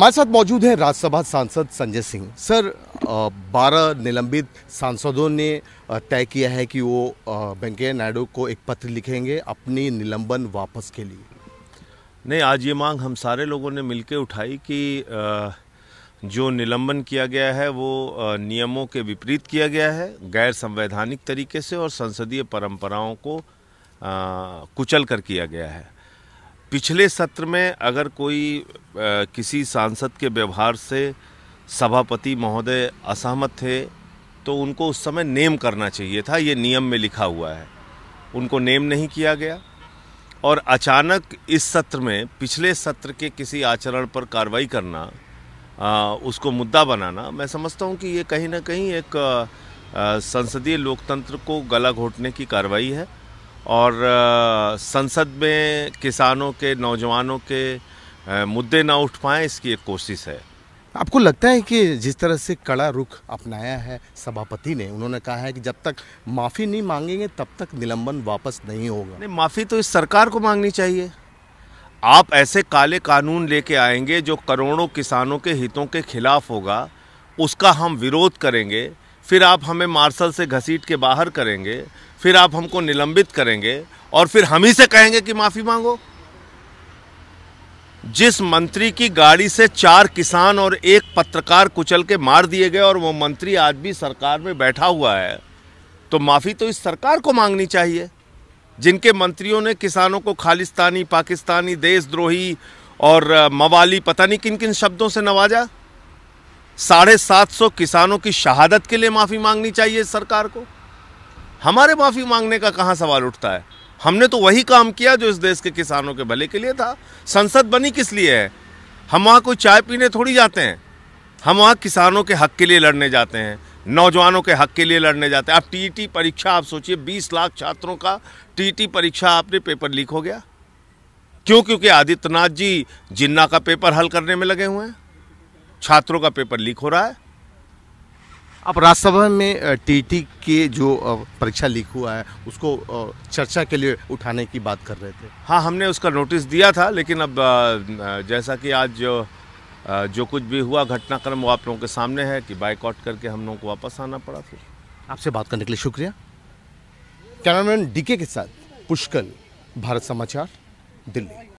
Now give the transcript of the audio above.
हमारे साथ मौजूद हैं राज्यसभा सांसद संजय सिंह सर बारह निलंबित सांसदों ने तय किया है कि वो वेंकैया नायडू को एक पत्र लिखेंगे अपनी निलंबन वापस के लिए नहीं आज ये मांग हम सारे लोगों ने मिलकर उठाई कि जो निलंबन किया गया है वो नियमों के विपरीत किया गया है गैर संवैधानिक तरीके से और संसदीय परंपराओं को कुचल कर किया गया है पिछले सत्र में अगर कोई आ, किसी सांसद के व्यवहार से सभापति महोदय असहमत थे तो उनको उस समय नेम करना चाहिए था ये नियम में लिखा हुआ है उनको नेम नहीं किया गया और अचानक इस सत्र में पिछले सत्र के किसी आचरण पर कार्रवाई करना आ, उसको मुद्दा बनाना मैं समझता हूँ कि ये कहीं ना कहीं एक संसदीय लोकतंत्र को गला घोटने की कार्रवाई है और संसद में किसानों के नौजवानों के मुद्दे ना उठ पाएँ इसकी एक कोशिश है आपको लगता है कि जिस तरह से कड़ा रुख अपनाया है सभापति ने उन्होंने कहा है कि जब तक माफ़ी नहीं मांगेंगे तब तक निलंबन वापस नहीं होगा नहीं माफ़ी तो इस सरकार को मांगनी चाहिए आप ऐसे काले कानून लेके आएंगे जो करोड़ों किसानों के हितों के खिलाफ होगा उसका हम विरोध करेंगे फिर आप हमें मार्शल से घसीट के बाहर करेंगे फिर आप हमको निलंबित करेंगे और फिर हम ही से कहेंगे कि माफ़ी मांगो जिस मंत्री की गाड़ी से चार किसान और एक पत्रकार कुचल के मार दिए गए और वो मंत्री आज भी सरकार में बैठा हुआ है तो माफ़ी तो इस सरकार को मांगनी चाहिए जिनके मंत्रियों ने किसानों को खालिस्तानी पाकिस्तानी देशद्रोही और मवाली पता नहीं किन किन शब्दों से नवाजा साढ़े सात सौ किसानों की शहादत के लिए माफ़ी मांगनी चाहिए सरकार को हमारे माफ़ी मांगने का कहाँ सवाल उठता है हमने तो वही काम किया जो इस देश के किसानों के भले के लिए था संसद बनी किस लिए है हम वहाँ कोई चाय पीने थोड़ी जाते हैं हम वहाँ किसानों के हक के लिए लड़ने जाते हैं नौजवानों के हक के लिए लड़ने जाते हैं आप टी परीक्षा आप सोचिए 20 लाख छात्रों का टी परीक्षा आपने पेपर लीक हो गया क्यों क्योंकि आदित्यनाथ जी जिन्ना का पेपर हल करने में लगे हुए हैं छात्रों का पेपर लीक हो रहा है अब राज्यसभा में टीटी के जो परीक्षा लीक हुआ है उसको चर्चा के लिए उठाने की बात कर रहे थे हाँ हमने उसका नोटिस दिया था लेकिन अब जैसा कि आज जो जो कुछ भी हुआ घटनाक्रम वो आप लोगों के सामने है कि बाइकआउट करके हम लोगों को वापस आना पड़ा फिर आपसे बात करने के लिए शुक्रिया कैमरामैन डीके के साथ पुष्कल भारत समाचार दिल्ली